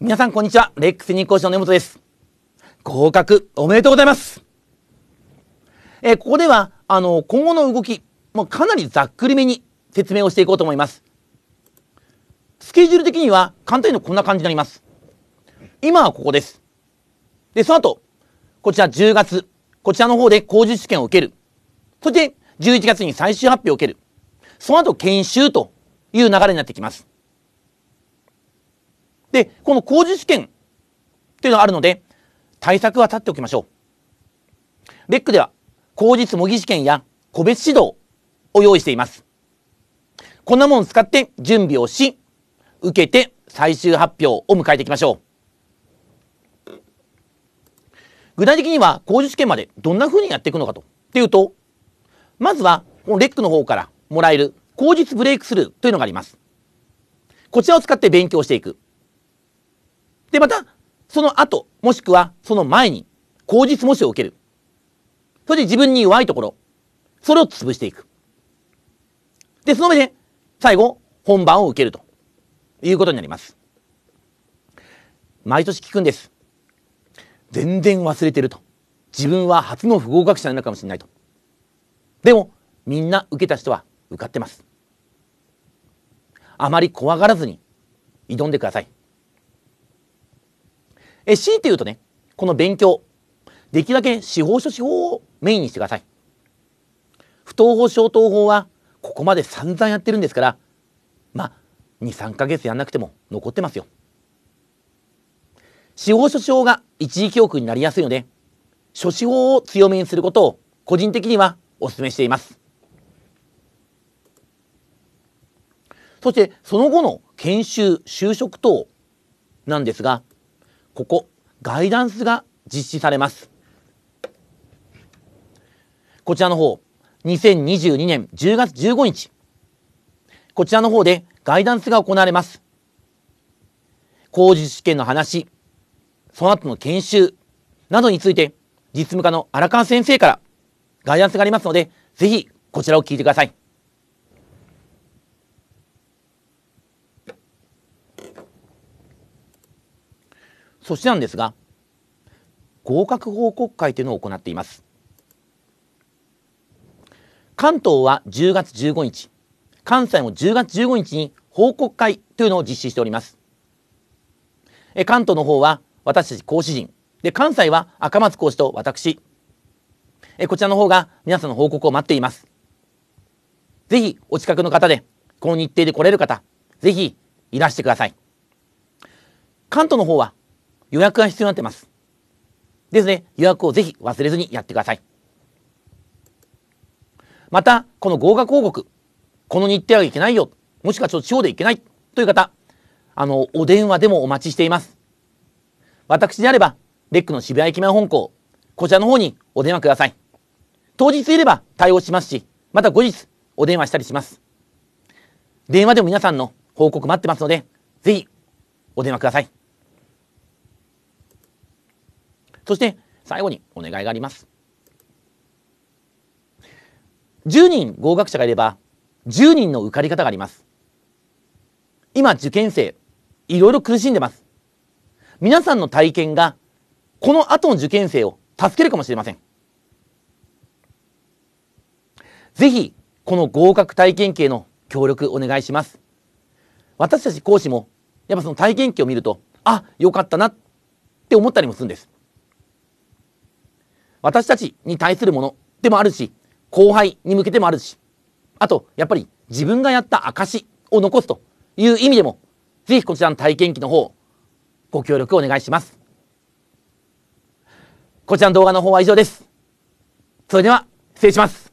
皆さんこんにちは。レックス日光市の根本です。合格おめでとうございます。えー、ここでは、あの、今後の動き、もうかなりざっくりめに説明をしていこうと思います。スケジュール的には簡単にこんな感じになります。今はここです。で、その後、こちら10月、こちらの方で工事試験を受ける。そして、11月に最終発表を受ける。その後、研修という流れになってきます。で、この工事試験っていうのがあるので、対策は立っておきましょう。レックでは、工事模擬試験や個別指導を用意しています。こんなもん使って準備をし、受けて最終発表を迎えていきましょう。具体的には工事試験までどんな風にやっていくのかと。っていうと、まずは、このレックの方からもらえる口実ブレイクスルーというのがあります。こちらを使って勉強していく。で、また、その後、もしくはその前に、口実模試を受ける。そして自分に弱いところ、それを潰していく。で、その上で、最後、本番を受けるということになります。毎年聞くんです。全然忘れてると。自分は初の不合格者になるかもしれないと。でも、みんな受けた人は受かってます。あまり怖がらずに挑んでください。え強いて言うとねこの勉強できるだけ司法書士法をメインにしてください不当法消灯法はここまで散々やってるんですからまあ23か月やんなくても残ってますよ司法書士法が一時記憶になりやすいので書士法を強めにすることを個人的にはお勧めしていますそしてその後の研修就職等なんですがここガイダンスが実施されます。こちらの方、2022年10月15日、こちらの方でガイダンスが行われます。工事試験の話、その後の研修などについて、実務課の荒川先生からガイダンスがありますので、ぜひこちらを聞いてください。そしてなんですが合格報告会というのを行っています関東は10月15日関西も10月15日に報告会というのを実施しておりますえ関東の方は私たち講師陣で関西は赤松講師と私えこちらの方が皆さんの報告を待っていますぜひお近くの方でこの日程で来れる方ぜひいらしてください関東の方は予約が必要になってます。ですね、予約をぜひ忘れずにやってください。また、この豪華広告、この日程はいけないよ、もしくはちょっと地方でいけないという方、あの、お電話でもお待ちしています。私であれば、レックの渋谷駅前本校、こちらの方にお電話ください。当日いれば対応しますし、また後日お電話したりします。電話でも皆さんの報告待ってますので、ぜひお電話ください。そして最後にお願いがあります。10人合格者がいれば10人の受かり方があります。今受験生いろいろ苦しんでます。皆さんの体験がこの後の受験生を助けるかもしれません。ぜひこの合格体験系の協力お願いします。私たち講師もやっぱその体験記を見るとあよかったなって思ったりもするんです。私たちに対するものでもあるし、後輩に向けてもあるし、あと、やっぱり自分がやった証を残すという意味でも、ぜひこちらの体験記の方、ご協力お願いします。こちらの動画の方は以上です。それでは、失礼します。